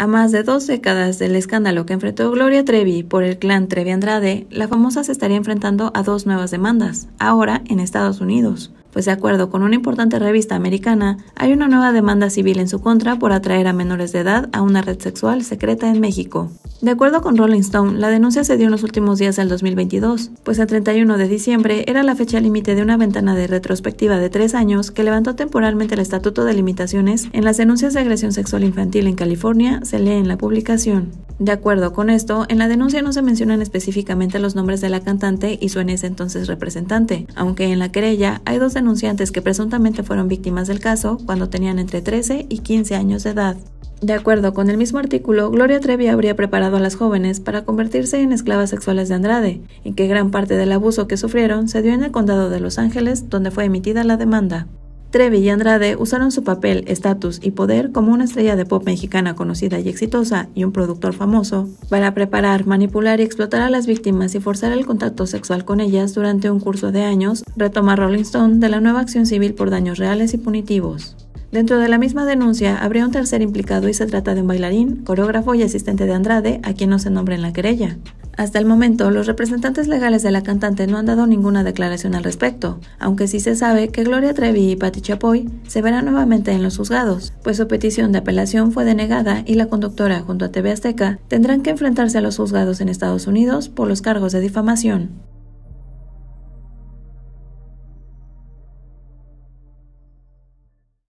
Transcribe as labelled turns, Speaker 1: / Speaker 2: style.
Speaker 1: A más de dos décadas del escándalo que enfrentó Gloria Trevi por el clan Trevi Andrade, la famosa se estaría enfrentando a dos nuevas demandas, ahora en Estados Unidos. Pues de acuerdo con una importante revista americana, hay una nueva demanda civil en su contra por atraer a menores de edad a una red sexual secreta en México. De acuerdo con Rolling Stone, la denuncia se dio en los últimos días del 2022, pues el 31 de diciembre era la fecha límite de una ventana de retrospectiva de tres años que levantó temporalmente el Estatuto de Limitaciones en las denuncias de agresión sexual infantil en California, se lee en la publicación. De acuerdo con esto, en la denuncia no se mencionan específicamente los nombres de la cantante y su en ese entonces representante, aunque en la querella hay dos denunciantes que presuntamente fueron víctimas del caso cuando tenían entre 13 y 15 años de edad. De acuerdo con el mismo artículo, Gloria Trevi habría preparado a las jóvenes para convertirse en esclavas sexuales de Andrade, y que gran parte del abuso que sufrieron se dio en el condado de Los Ángeles, donde fue emitida la demanda. Trevi y Andrade usaron su papel, estatus y poder como una estrella de pop mexicana conocida y exitosa y un productor famoso para preparar, manipular y explotar a las víctimas y forzar el contacto sexual con ellas durante un curso de años, retoma Rolling Stone de la nueva acción civil por daños reales y punitivos. Dentro de la misma denuncia habría un tercer implicado y se trata de un bailarín, coreógrafo y asistente de Andrade, a quien no se nombra en la querella. Hasta el momento, los representantes legales de la cantante no han dado ninguna declaración al respecto, aunque sí se sabe que Gloria Trevi y Patti Chapoy se verán nuevamente en los juzgados, pues su petición de apelación fue denegada y la conductora, junto a TV Azteca, tendrán que enfrentarse a los juzgados en Estados Unidos por los cargos de difamación.